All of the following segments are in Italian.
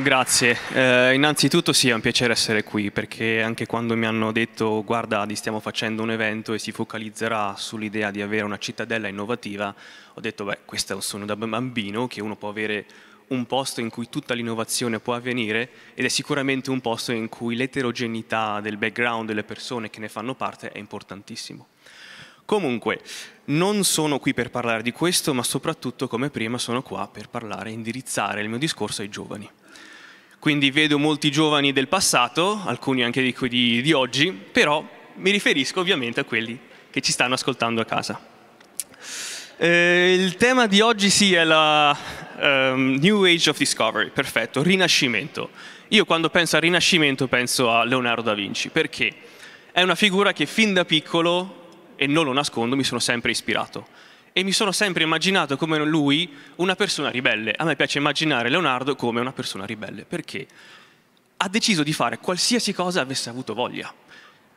Grazie, eh, innanzitutto sì è un piacere essere qui perché anche quando mi hanno detto guarda stiamo facendo un evento e si focalizzerà sull'idea di avere una cittadella innovativa, ho detto beh questo è un sogno da bambino che uno può avere un posto in cui tutta l'innovazione può avvenire ed è sicuramente un posto in cui l'eterogeneità del background delle persone che ne fanno parte è importantissimo. Comunque, non sono qui per parlare di questo, ma soprattutto come prima sono qua per parlare e indirizzare il mio discorso ai giovani. Quindi vedo molti giovani del passato, alcuni anche di, di, di oggi, però mi riferisco ovviamente a quelli che ci stanno ascoltando a casa. Eh, il tema di oggi sì è la um, New Age of Discovery, perfetto, Rinascimento. Io quando penso al Rinascimento penso a Leonardo da Vinci, perché è una figura che fin da piccolo, e non lo nascondo, mi sono sempre ispirato e mi sono sempre immaginato come lui una persona ribelle. A me piace immaginare Leonardo come una persona ribelle, perché ha deciso di fare qualsiasi cosa avesse avuto voglia.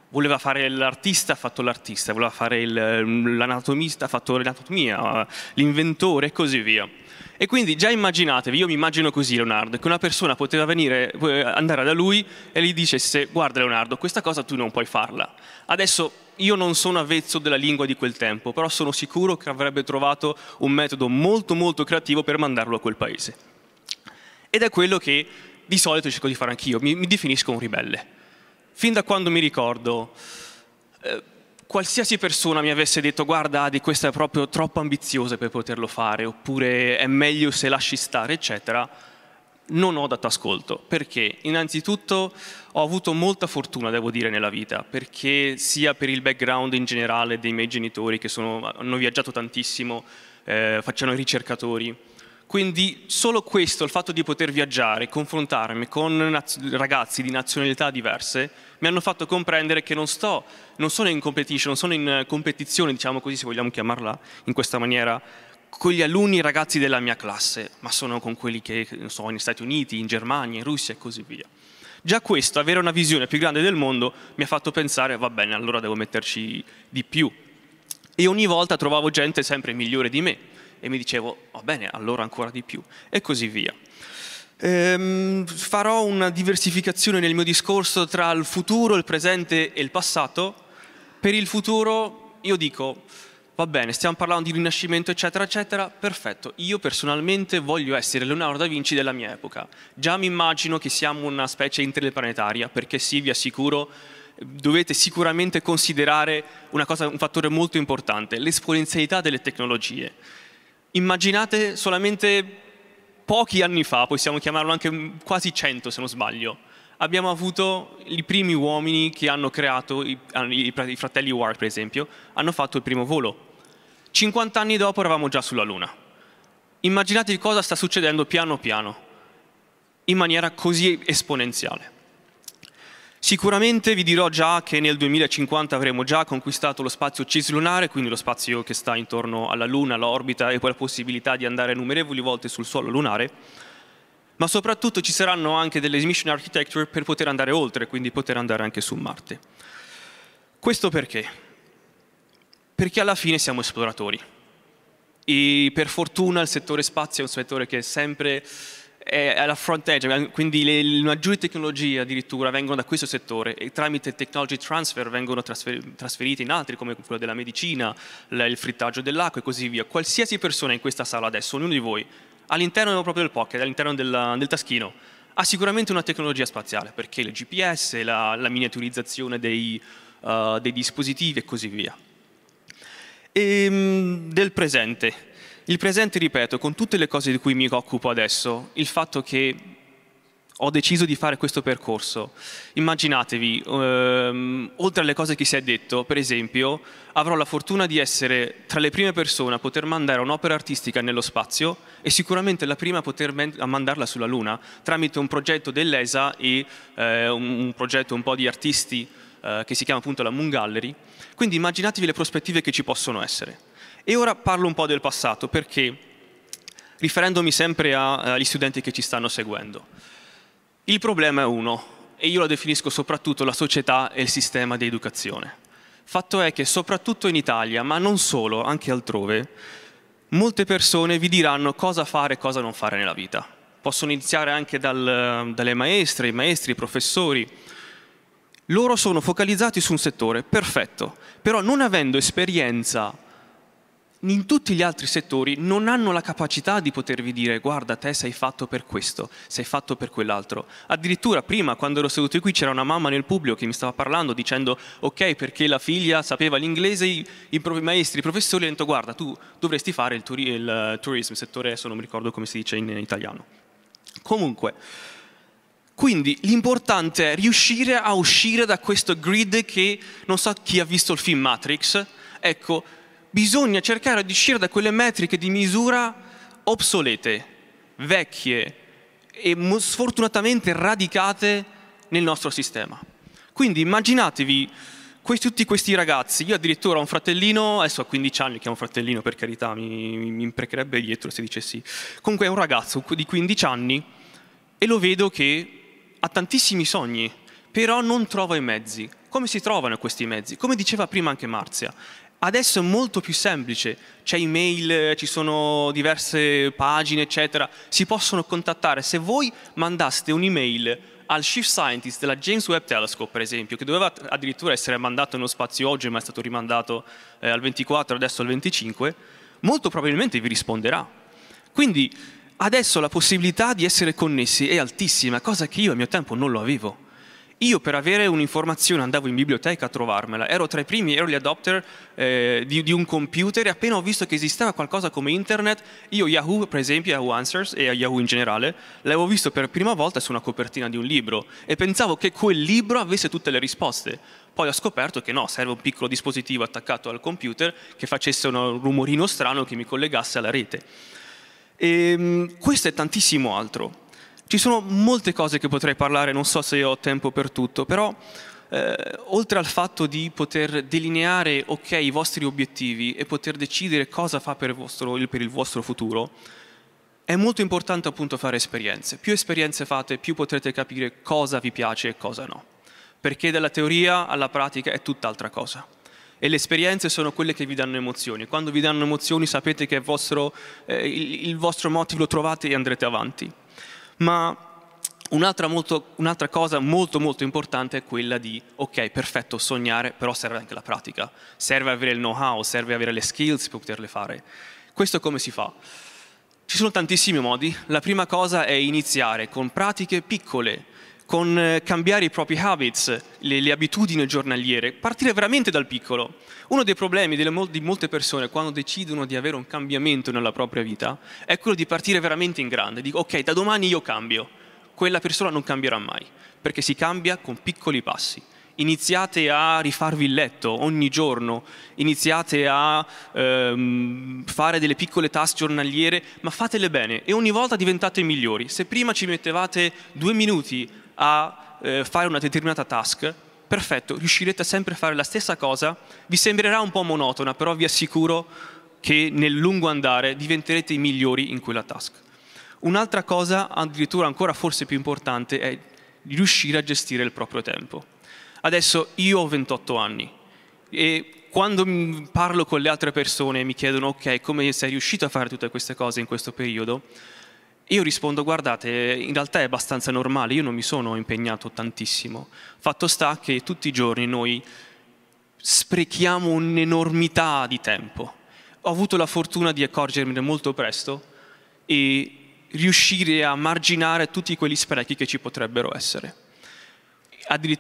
Voleva fare l'artista, ha fatto l'artista, voleva fare il, ehm, l'anatomista, ha fatto l'anatomia, l'inventore e così via. E quindi già immaginatevi, io mi immagino così Leonardo, che una persona poteva venire, eh, andare da lui e gli dicesse guarda Leonardo, questa cosa tu non puoi farla. Adesso io non sono avvezzo della lingua di quel tempo, però sono sicuro che avrebbe trovato un metodo molto molto creativo per mandarlo a quel paese. Ed è quello che di solito cerco di fare anch'io, mi, mi definisco un ribelle. Fin da quando mi ricordo, eh, qualsiasi persona mi avesse detto guarda Adi questa è proprio troppo ambiziosa per poterlo fare oppure è meglio se lasci stare eccetera non ho dato ascolto. Perché? Innanzitutto ho avuto molta fortuna, devo dire, nella vita, perché sia per il background in generale dei miei genitori, che sono, hanno viaggiato tantissimo, eh, facevano ricercatori, quindi solo questo, il fatto di poter viaggiare, confrontarmi con ragazzi di nazionalità diverse, mi hanno fatto comprendere che non, sto, non sono in competition, non sono in competizione, diciamo così se vogliamo chiamarla in questa maniera, con gli alunni ragazzi della mia classe, ma sono con quelli che sono negli Stati Uniti, in Germania, in Russia e così via. Già questo, avere una visione più grande del mondo, mi ha fatto pensare, va bene, allora devo metterci di più. E ogni volta trovavo gente sempre migliore di me e mi dicevo, va bene, allora ancora di più, e così via. Ehm, farò una diversificazione nel mio discorso tra il futuro, il presente e il passato. Per il futuro io dico, va bene, stiamo parlando di rinascimento eccetera eccetera, perfetto, io personalmente voglio essere Leonardo da Vinci della mia epoca, già mi immagino che siamo una specie interplanetaria, perché sì, vi assicuro, dovete sicuramente considerare cosa, un fattore molto importante, l'esponenzialità delle tecnologie. Immaginate solamente pochi anni fa, possiamo chiamarlo anche quasi 100 se non sbaglio, abbiamo avuto i primi uomini che hanno creato, i, i, i fratelli Ward per esempio, hanno fatto il primo volo. 50 anni dopo eravamo già sulla Luna. Immaginate cosa sta succedendo piano piano, in maniera così esponenziale. Sicuramente vi dirò già che nel 2050 avremo già conquistato lo spazio cislunare, quindi lo spazio che sta intorno alla Luna, l'orbita e poi la possibilità di andare innumerevoli volte sul suolo lunare, ma soprattutto ci saranno anche delle mission architecture per poter andare oltre, quindi poter andare anche su Marte. Questo perché? Perché alla fine siamo esploratori. E per fortuna il settore spazio è un settore che è sempre è alla front edge, quindi le, maggiori tecnologie addirittura vengono da questo settore e tramite technology transfer vengono trasfer, trasferite in altri come quello della medicina, il frittaggio dell'acqua e così via. Qualsiasi persona in questa sala adesso, ognuno di voi, all'interno proprio del pocket, all'interno del, del, taschino, ha sicuramente una tecnologia spaziale, perché il GPS, la, la miniaturizzazione dei, uh, dei, dispositivi e così via. E, ehm, del presente. Il presente, ripeto, con tutte le cose di cui mi occupo adesso, il fatto che ho deciso di fare questo percorso. Immaginatevi, ehm, oltre alle cose che si è detto, per esempio, avrò la fortuna di essere tra le prime persone a poter mandare un'opera artistica nello spazio e sicuramente la prima a poter a mandarla sulla Luna tramite un progetto dell'ESA e eh, un, un, progetto un po' di artisti eh, che si chiama appunto la Moon Gallery. Quindi immaginatevi le prospettive che ci possono essere. E ora parlo un po' del passato perché riferendomi sempre agli studenti che ci stanno seguendo il problema è uno, e io lo definisco soprattutto la società e il sistema di educazione. Fatto è che soprattutto in Italia, ma non solo, anche altrove, molte persone vi diranno cosa fare e cosa non fare nella vita. Possono iniziare anche dal, dalle maestre, i maestri, i professori. Loro sono focalizzati su un settore, perfetto, però non avendo esperienza in tutti gli altri settori non hanno la capacità di potervi dire guarda te sei fatto per questo, sei fatto per quell'altro. Addirittura prima quando ero seduto qui c'era una mamma nel pubblico che mi stava parlando dicendo ok perché la figlia sapeva l'inglese, i, i maestri, i professori hanno detto guarda tu dovresti fare il, turi- il eh, tourism, settore adesso non mi ricordo come si dice in italiano. Comunque, quindi l'importante è riuscire a uscire da questo grid che non so chi ha visto il film Matrix, ecco bisogna cercare di uscire da quelle metriche di misura obsolete, vecchie e sfortunatamente radicate nel nostro sistema. Quindi immaginatevi questi, tutti questi ragazzi, io addirittura ho un fratellino, adesso ha 15 anni, chiamo fratellino per carità, mi, mi imprecherebbe dietro se dicessi, comunque è un ragazzo di 15 anni e lo vedo che ha tantissimi sogni, però non trova i mezzi. Come si trovano questi mezzi? Come diceva prima anche Marzia, Adesso è molto più semplice, c'è email, ci sono diverse pagine, eccetera, si possono contattare. Se voi mandaste un'email al Chief Scientist della James Webb Telescope, per esempio, che doveva addirittura essere mandato nello spazio oggi, ma è stato rimandato eh, al 24, adesso al 25, molto probabilmente vi risponderà. Quindi adesso la possibilità di essere connessi è altissima, cosa che io a mio tempo non lo avevo. Io per avere un'informazione andavo in biblioteca a trovarmela, ero tra i primi early adopter eh, di, di, un computer e appena ho visto che esisteva qualcosa come internet, io Yahoo per esempio, Yahoo Answers e Yahoo in generale, l'avevo visto per prima volta su una copertina di un libro e pensavo che quel libro avesse tutte le risposte. Poi ho scoperto che no, serve un piccolo dispositivo attaccato al computer che facesse un rumorino strano che mi collegasse alla rete. E, ehm, questo è tantissimo altro. Ci sono molte cose che potrei parlare, non so se ho tempo per tutto, però eh, oltre al fatto di poter delineare ok i vostri obiettivi e poter decidere cosa fa per il vostro, per il vostro futuro, è molto importante appunto fare esperienze. Più esperienze fate, più potrete capire cosa vi piace e cosa no. Perché dalla teoria alla pratica è tutt'altra cosa. E le esperienze sono quelle che vi danno emozioni. Quando vi danno emozioni sapete che vostro, eh, il, il vostro motivo lo trovate e andrete avanti ma un'altra, molto, un'altra cosa molto molto importante è quella di, ok, perfetto, sognare, però serve anche la pratica, serve avere il know-how, serve avere le skills per poterle fare. Questo come si fa? Ci sono tantissimi modi, la prima cosa è iniziare con pratiche piccole, con eh, cambiare i propri habits, le, le abitudini giornaliere, partire veramente dal piccolo. Uno dei problemi delle, di molte persone quando decidono di avere un cambiamento nella propria vita è quello di partire veramente in grande, dico ok, da domani io cambio, quella persona non cambierà mai, perché si cambia con piccoli passi iniziate a rifarvi il letto ogni giorno, iniziate a ehm, fare delle piccole task giornaliere, ma fatele bene e ogni volta diventate migliori. Se prima ci mettevate due minuti a eh, fare una determinata task, perfetto, riuscirete sempre a fare la stessa cosa, vi sembrerà un po' monotona, però vi assicuro che nel lungo andare diventerete i migliori in quella task. Un'altra cosa, addirittura ancora forse più importante, è riuscire a gestire il proprio tempo. Adesso io ho 28 anni e quando parlo con le altre persone e mi chiedono ok, come sei riuscito a fare tutte queste cose in questo periodo, io rispondo, guardate, in realtà è abbastanza normale, io non mi sono impegnato tantissimo. Fatto sta che tutti i giorni noi sprechiamo un'enormità di tempo. Ho avuto la fortuna di accorgermene molto presto e riuscire a marginare tutti quegli sprechi che ci potrebbero essere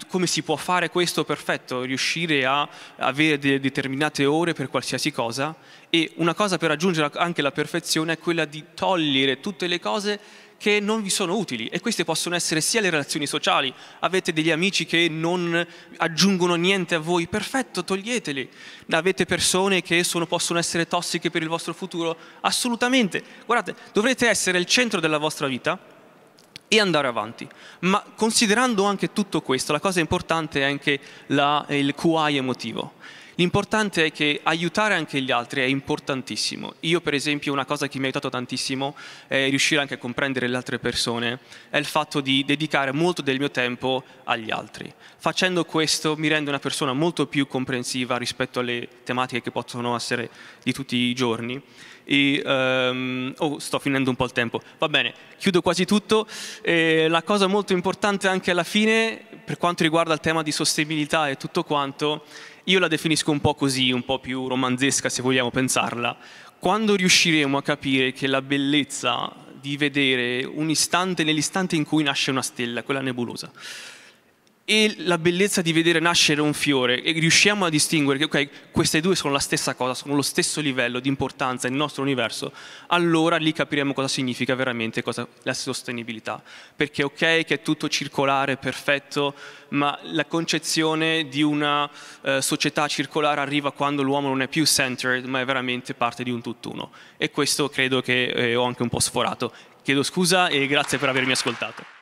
come si può fare questo perfetto, riuscire a avere de determinate ore per qualsiasi cosa e una cosa per raggiungere anche la perfezione è quella di togliere tutte le cose che non vi sono utili e queste possono essere sia le relazioni sociali, avete degli amici che non aggiungono niente a voi, perfetto, toglieteli, avete persone che sono, possono essere tossiche per il vostro futuro, assolutamente, guardate, dovrete essere il centro della vostra vita e andare avanti. Ma considerando anche tutto questo, la cosa importante è anche la, il QI emotivo. L'importante è che aiutare anche gli altri è importantissimo. Io per esempio una cosa che mi ha aiutato tantissimo è riuscire anche a comprendere le altre persone, è il fatto di dedicare molto del mio tempo agli altri. Facendo questo mi rendo una persona molto più comprensiva rispetto alle tematiche che possono essere di tutti i giorni. E, um, oh, sto finendo un po' il tempo. Va bene, chiudo quasi tutto. E la cosa molto importante anche alla fine, per quanto riguarda il tema di sostenibilità e tutto quanto, io la definisco un po' così, un po' più romanzesca se vogliamo pensarla. Quando riusciremo a capire che la bellezza di vedere un istante nell'istante in cui nasce una stella, quella nebulosa, e la bellezza di vedere nascere un fiore e riusciamo a distinguere che okay, queste due sono la stessa cosa, sono lo stesso livello di importanza nel nostro universo, allora lì capiremo cosa significa veramente cosa, la sostenibilità. Perché ok che è tutto circolare, perfetto, ma la concezione di una eh, società circolare arriva quando l'uomo non è più centered, ma è veramente parte di un tutt'uno. E questo credo che eh, ho anche un po' sforato. Chiedo scusa e grazie per avermi ascoltato.